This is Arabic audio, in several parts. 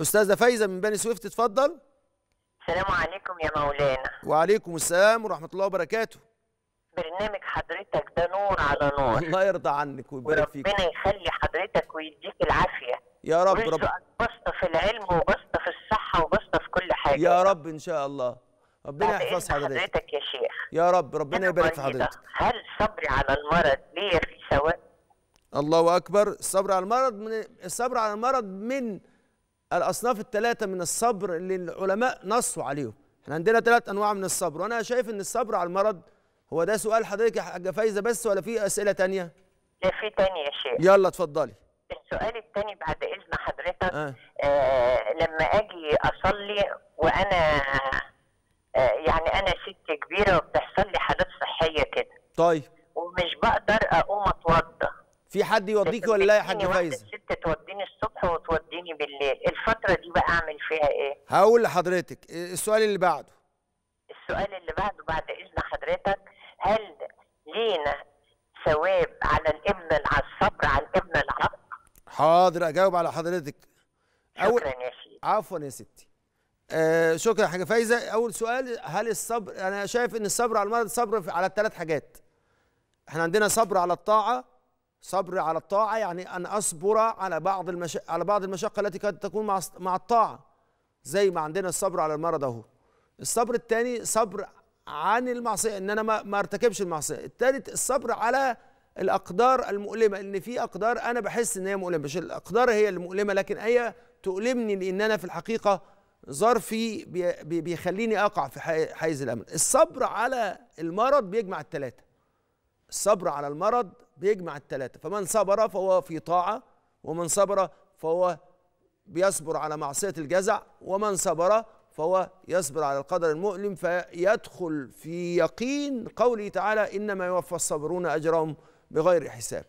استاذه فايزه من بني سويف تتفضل السلام عليكم يا مولانا وعليكم السلام ورحمه الله وبركاته برنامج حضرتك ده نور على نور الله يرضى عنك ويبارك فيك ربنا يخلي حضرتك ويديك العافيه يا رب رب بسطه في العلم وبسطه في الصحه وبسطه في كل حاجه يا رب ان شاء الله ربنا يحفظ حضرتك حضرتك يا شيخ يا رب ربنا يبارك في حضرتك هل صبري على المرض ليا في سواء الله اكبر الصبر على المرض من الصبر على المرض من الأصناف الثلاثة من الصبر اللي العلماء نصوا عليهم احنا عندنا ثلاث أنواع من الصبر وأنا شايف إن الصبر على المرض هو ده سؤال حضرتك يا حاجة فايزة بس ولا في أسئلة تانية؟ لا في تانية يا شيخ يلا اتفضلي السؤال التاني بعد إذن حضرتك آه. آه لما أجي أصلي وأنا آه يعني أنا ست كبيرة وبتحصل لي حالات صحية كده طيب ومش بقدر أقوم أتوضى في حد يوضيك ولا لا يا حاجة فايزة؟ تاني بالليل الفترة دي بقى أعمل فيها إيه؟ هقول لحضرتك السؤال اللي بعده السؤال اللي بعده بعد إذن حضرتك هل لينا ثواب على الابن على الصبر على الابن العرق حاضر أجاوب على حضرتك أول... شكرا يا سيدي عفوا يا ستي آه شكرا حاجه فايزه اول سؤال هل الصبر انا شايف ان الصبر على المرض صبر على الثلاث حاجات احنا عندنا صبر على الطاعه صبر على الطاعة يعني أن أصبر على بعض المش... على بعض المشقة التي قد تكون مع مع الطاعة زي ما عندنا الصبر على المرض أهو الصبر الثاني صبر عن المعصية إن أنا ما, ما أرتكبش المعصية الثالث الصبر على الأقدار المؤلمة إن في أقدار أنا بحس إن هي مؤلمة مش الأقدار هي المؤلمة لكن هي تؤلمني لأن أنا في الحقيقة ظرفي بي... بيخليني أقع في حيز الأمل الصبر على المرض بيجمع الثلاثة الصبر على المرض بيجمع الثلاثة فمن صبر فهو في طاعة ومن صبر فهو بيصبر على معصية الجزع ومن صبر فهو يصبر على القدر المؤلم فيدخل في يقين قوله تعالى إنما يوفى الصابرون أجرهم بغير حساب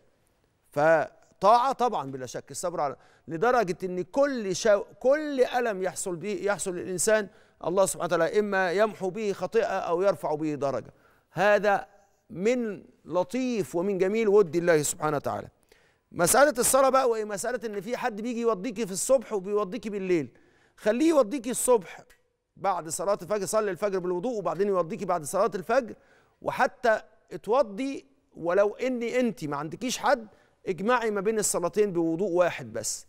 فطاعة طبعا بلا شك الصبر على لدرجة إن كل شو كل ألم يحصل به يحصل للإنسان الله سبحانه وتعالى إما يمحو به خطيئة أو يرفع به درجة هذا من لطيف ومن جميل ود الله سبحانه وتعالى مسألة الصلاة بقى وإيه مسألة إن في حد بيجي يوضيكي في الصبح وبيوضيكي بالليل خليه يوضيكي الصبح بعد صلاة الفجر صلي الفجر بالوضوء وبعدين يوضيكي بعد صلاة الفجر وحتى اتوضي ولو إني أنت ما عندكيش حد اجمعي ما بين الصلاتين بوضوء واحد بس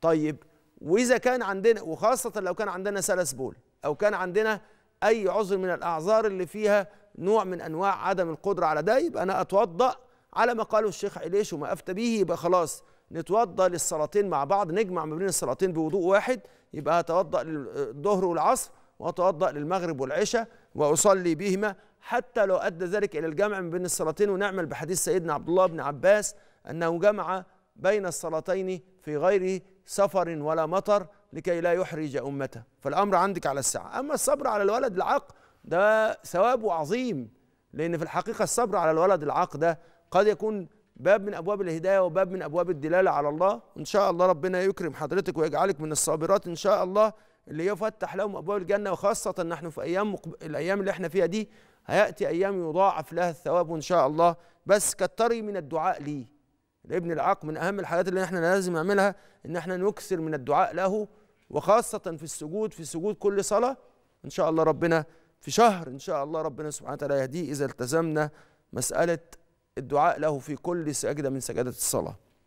طيب وإذا كان عندنا وخاصة لو كان عندنا سلس بول أو كان عندنا أي عذر من الأعذار اللي فيها نوع من انواع عدم القدره على ده يبقى انا اتوضا على ما قاله الشيخ عليش وما افتى به يبقى خلاص نتوضا للصلاتين مع بعض نجمع ما بين الصلاتين بوضوء واحد يبقى اتوضا للظهر والعصر واتوضا للمغرب والعشاء واصلي بهما حتى لو ادى ذلك الى الجمع ما بين الصلاتين ونعمل بحديث سيدنا عبد الله بن عباس انه جمع بين الصلاتين في غير سفر ولا مطر لكي لا يحرج امته فالامر عندك على الساعه اما الصبر على الولد العق ده ثوابه عظيم لأن في الحقيقة الصبر على الولد العاق ده قد يكون باب من أبواب الهداية وباب من أبواب الدلالة على الله إن شاء الله ربنا يكرم حضرتك ويجعلك من الصابرات إن شاء الله اللي يفتح لهم أبواب الجنة وخاصة نحن في أيام مقب... الأيام اللي احنا فيها دي هيأتي أيام يضاعف لها الثواب إن شاء الله بس كتري من الدعاء ليه الابن العاق من أهم الحاجات اللي احنا لازم نعملها إن احنا نكثر من الدعاء له وخاصة في السجود في سجود كل صلاة إن شاء الله ربنا في شهر إن شاء الله ربنا سبحانه وتعالى يهديه إذا التزمنا مسألة الدعاء له في كل سجدة من سجدات الصلاة